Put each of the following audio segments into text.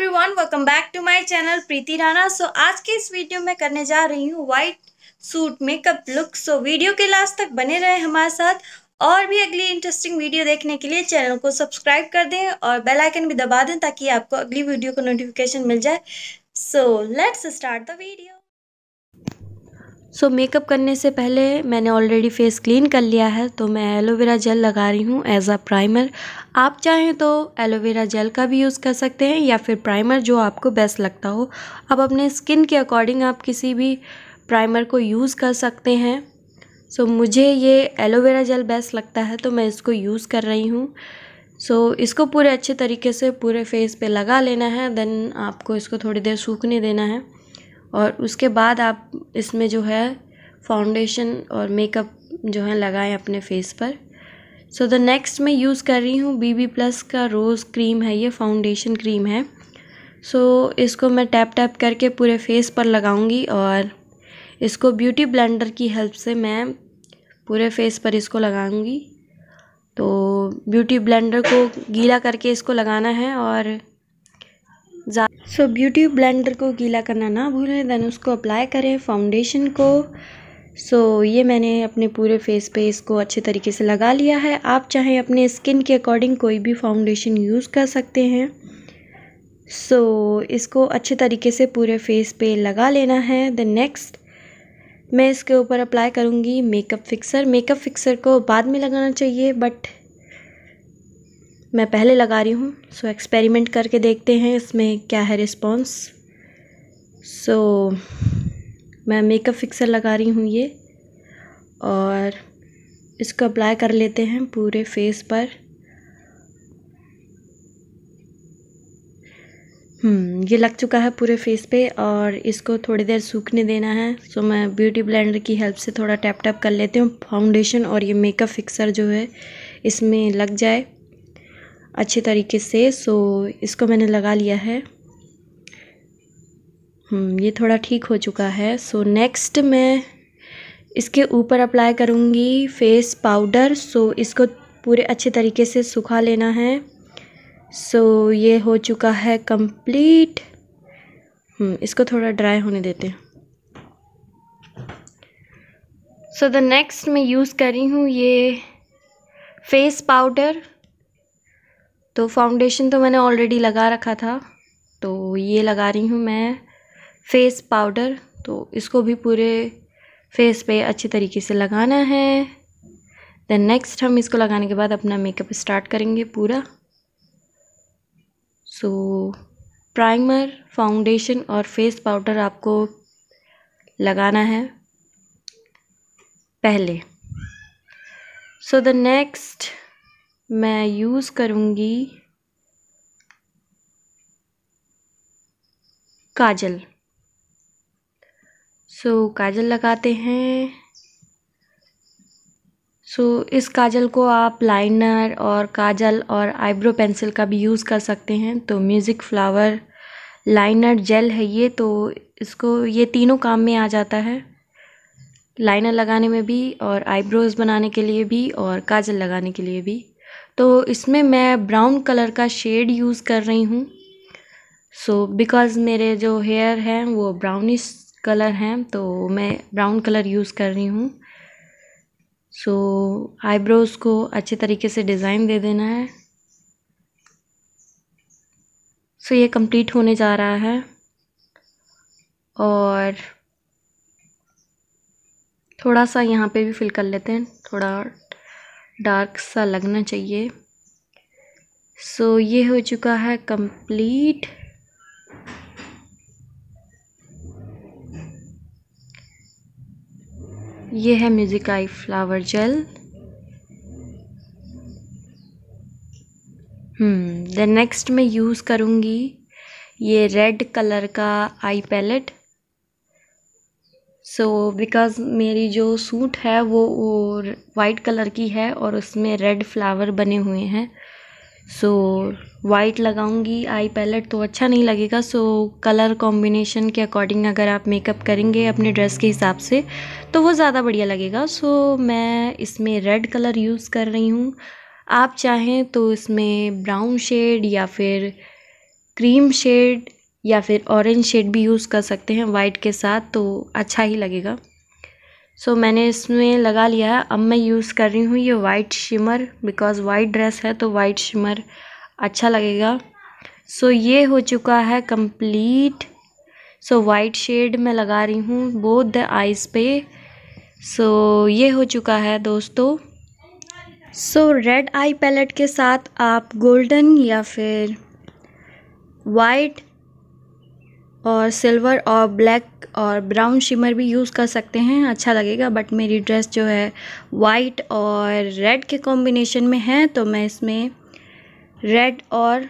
everyone welcome back to my channel Preeti Rana so आज के इस वीडियो में करने जा रही हूँ white suit makeup look so video के लास्ट तक बने रहे हमारे साथ और भी अगली इंटरेस्टिंग वीडियो देखने के लिए चैनल को सब्सक्राइब कर दें और बेल आइकन भी दबा दें ताकि आपको अगली वीडियो का नोटिफिकेशन मिल जाए so let's start the video so so, makeup करने से पहले मैंने ऑलरेडी फेस क्लीन कर लिया है तो मैं एलोवेरा जेल लगा रही हूँ एज अ प्राइमर आप चाहें तो एलोवेरा जेल का भी यूज़ कर सकते हैं या फिर प्राइमर जो आपको बेस्ट लगता हो अब अपने स्किन के अकॉर्डिंग आप किसी भी प्राइमर को यूज़ कर सकते हैं सो so, मुझे ये एलोवेरा जेल बेस्ट लगता है तो मैं इसको यूज़ कर रही हूँ सो so, इसको पूरे अच्छे तरीके से पूरे फेस पे लगा लेना है देन आपको इसको थोड़ी देर सूखने देना है और उसके बाद आप इसमें जो है फाउंडेशन और मेकअप जो है लगाएं अपने फेस पर सो द नेक्स्ट मैं यूज़ कर रही हूँ बी बी प्लस का रोज़ क्रीम है ये फाउंडेशन क्रीम है सो so, इसको मैं टैप टैप करके पूरे फेस पर लगाऊंगी और इसको ब्यूटी ब्लेंडर की हेल्प से मैं पूरे फेस पर इसको लगाऊंगी तो ब्यूटी ब्लेंडर को गीला करके इसको लगाना है और सो ब्यूटी ब्लेंडर को गीला करना ना भूलें देन उसको अप्लाई करें फाउंडेशन को सो so, ये मैंने अपने पूरे फेस पे इसको अच्छे तरीके से लगा लिया है आप चाहें अपने स्किन के अकॉर्डिंग कोई भी फाउंडेशन यूज़ कर सकते हैं सो so, इसको अच्छे तरीके से पूरे फेस पे लगा लेना है द नेक्स्ट मैं इसके ऊपर अप्लाई करूँगी मेकअप फिक्सर मेकअप फिक्सर को बाद में लगाना चाहिए बट मैं पहले लगा रही हूँ सो एक्सपेरिमेंट करके देखते हैं इसमें क्या है रिस्पॉन्स सो मैं मेकअप फिक्सर लगा रही हूँ ये और इसको अप्लाई कर लेते हैं पूरे फेस पर hmm, ये लग चुका है पूरे फेस पे और इसको थोड़ी देर सूखने देना है सो मैं ब्यूटी ब्लेंडर की हेल्प से थोड़ा टैप टैप कर लेती हूँ फाउंडेशन और ये मेकअप फिक्सर जो है इसमें लग जाए अच्छे तरीके से सो इसको मैंने लगा लिया है हम्म, ये थोड़ा ठीक हो चुका है सो नेक्स्ट मैं इसके ऊपर अप्लाई करूँगी फेस पाउडर सो इसको पूरे अच्छे तरीके से सुखा लेना है सो ये हो चुका है कंप्लीट हम्म, इसको थोड़ा ड्राई होने देते हैं सो द नेक्स्ट मैं यूज़ कर रही हूँ ये फेस पाउडर तो फाउंडेशन तो मैंने ऑलरेडी लगा रखा था तो ये लगा रही हूँ मैं फेस पाउडर तो इसको भी पूरे फेस पे अच्छे तरीके से लगाना है देन नेक्स्ट हम इसको लगाने के बाद अपना मेकअप स्टार्ट करेंगे पूरा सो so, प्राइमर फाउंडेशन और फेस पाउडर आपको लगाना है पहले सो द नेक्स्ट मैं यूज़ करूँगी काजल सो so, काजल लगाते हैं सो so, इस काजल को आप लाइनर और काजल और आईब्रो पेंसिल का भी यूज़ कर सकते हैं तो म्यूज़िक फ्लावर लाइनर जेल है ये तो इसको ये तीनों काम में आ जाता है लाइनर लगाने में भी और आईब्रोज़ बनाने के लिए भी और काजल लगाने के लिए भी तो इसमें मैं ब्राउन कलर का शेड यूज़ कर रही हूँ सो बिकॉज़ मेरे जो हेयर हैं वो ब्राउनिश कलर हैं तो मैं ब्राउन कलर यूज़ कर रही हूँ सो so, आईब्रोज़ को अच्छे तरीके से डिज़ाइन दे देना है सो so, ये कंप्लीट होने जा रहा है और थोड़ा सा यहाँ पे भी फिल कर लेते हैं थोड़ा डार्क सा लगना चाहिए सो so, ये हो चुका है कंप्लीट ये है music eye flower gel the hmm, next मैं यूज़ करूँगी ये रेड कलर का आई पैलेट सो बिकॉज मेरी जो सूट है वो वो वाइट कलर की है और उसमें रेड फ्लावर बने हुए हैं सो वाइट लगाऊंगी आई पैलेट तो अच्छा नहीं लगेगा सो कलर कॉम्बिनेशन के अकॉर्डिंग अगर आप मेकअप करेंगे अपने ड्रेस के हिसाब से तो वो ज़्यादा बढ़िया लगेगा सो so, मैं इसमें रेड कलर यूज़ कर रही हूँ आप चाहें तो इसमें ब्राउन शेड या फिर क्रीम शेड या फिर ऑरेंज शेड भी यूज़ कर सकते हैं वाइट के साथ तो अच्छा ही लगेगा सो so, मैंने इसमें लगा लिया है अब मैं यूज़ कर रही हूँ ये white shimmer because white dress है तो वाइट शिमर अच्छा लगेगा सो so, ये हो चुका है कंप्लीट सो वाइट शेड मैं लगा रही हूँ बोथ द आइज़ पे सो so, ये हो चुका है दोस्तों सो रेड आई पैलेट के साथ आप गोल्डन या फिर वाइट और सिल्वर और ब्लैक और ब्राउन शिमर भी यूज़ कर सकते हैं अच्छा लगेगा बट मेरी ड्रेस जो है वाइट और रेड के कॉम्बिनेशन में है तो मैं इसमें रेड और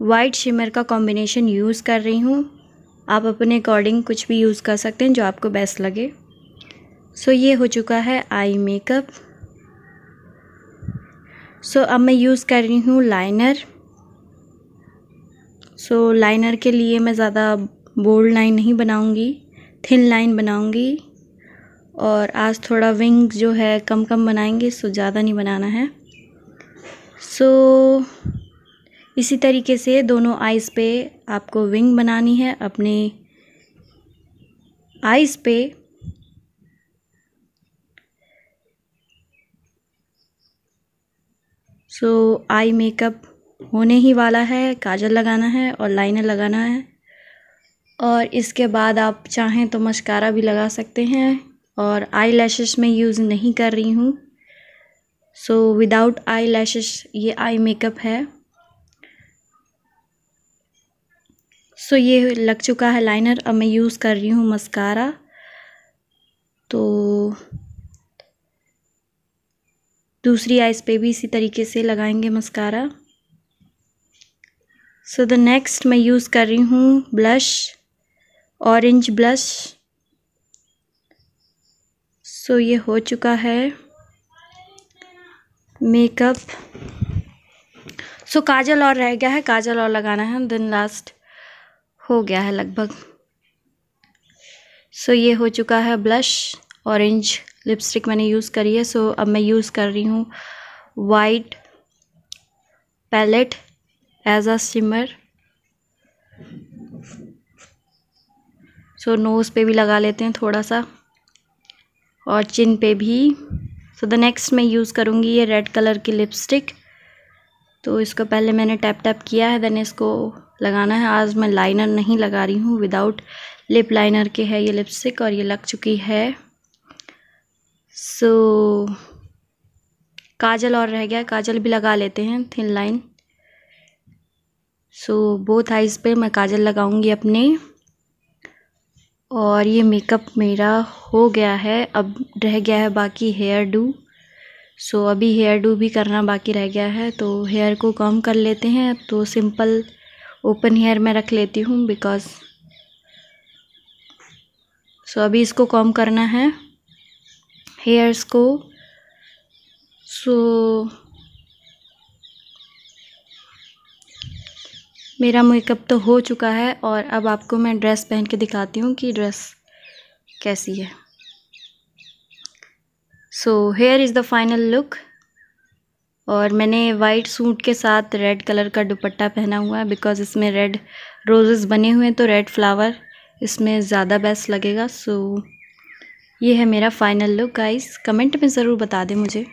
वाइट शिमर का कॉम्बिनेशन यूज़ कर रही हूँ आप अपने अकॉर्डिंग कुछ भी यूज़ कर सकते हैं जो आपको बेस्ट लगे सो so, ये हो चुका है आई मेकअप सो अब मैं यूज़ कर रही हूँ लाइनर सो लाइनर के लिए मैं ज़्यादा बोल्ड लाइन नहीं बनाऊँगी थिन लाइन बनाऊँगी और आज थोड़ा विंग जो है कम कम बनाएंगे सो ज़्यादा नहीं बनाना है सो so, इसी तरीके से दोनों आइज़ पे आपको विंग बनानी है अपने आइज़ पे सो आई मेकअप होने ही वाला है काजल लगाना है और लाइनर लगाना है और इसके बाद आप चाहें तो मस्कारा भी लगा सकते हैं और आई लैशेस में यूज़ नहीं कर रही हूँ सो विदाउट आई लैशेस ये आई मेकअप है सो so, ये लग चुका है लाइनर अब मैं यूज़ कर रही हूँ मस्कारा तो दूसरी आइज़ पे भी इसी तरीके से लगाएंगे मस्कारा सो द नेक्स्ट मैं यूज़ कर रही हूँ ब्लश ऑरेंज ब्लश सो ये हो चुका है मेकअप सो so, काजल और रह गया है काजल और लगाना है दिन लास्ट हो गया है लगभग सो so, ये हो चुका है ब्लश ऑरेंज लिपस्टिक मैंने यूज़ करी है सो so, अब मैं यूज़ कर रही हूँ white palette as a shimmer so so, nose पे भी लगा लेते हैं थोड़ा सा और चिन पे भी सो द नेक्स्ट मैं यूज़ करूँगी ये रेड कलर की लिपस्टिक तो इसको पहले मैंने टैप टैप किया है देन इसको लगाना है आज मैं लाइनर नहीं लगा रही हूँ विदाउट लिप लाइनर के है ये लिपस्टिक और ये लग चुकी है सो so, काजल और रह गया काजल भी लगा लेते हैं thin line so both eyes पे मैं काजल लगाऊंगी अपने और ये मेकअप मेरा हो गया है अब रह गया है बाकी हेयर डू सो अभी हेयर डू भी करना बाकी रह गया है तो हेयर को कम कर लेते हैं तो सिंपल ओपन हेयर मैं रख लेती हूँ बिकॉज़ सो अभी इसको कम करना है हेयर्स को सो मेरा मेकअप तो हो चुका है और अब आपको मैं ड्रेस पहन के दिखाती हूँ कि ड्रेस कैसी है so hair is the final look और मैंने वाइट सूट के साथ रेड कलर का दुपट्टा पहना हुआ है बिकॉज़ इसमें रेड रोजेस बने हुए हैं तो रेड फ्लावर इसमें ज़्यादा बेस्ट लगेगा सो so, ये है मेरा फाइनल लुक गाइस कमेंट में ज़रूर बता दें मुझे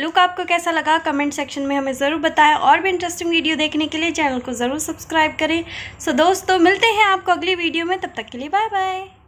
लुक आपको कैसा लगा कमेंट सेक्शन में हमें ज़रूर बताएं और भी इंटरेस्टिंग वीडियो देखने के लिए चैनल को ज़रूर सब्सक्राइब करें सो दोस्तों मिलते हैं आपको अगली वीडियो में तब तक के लिए बाय बाय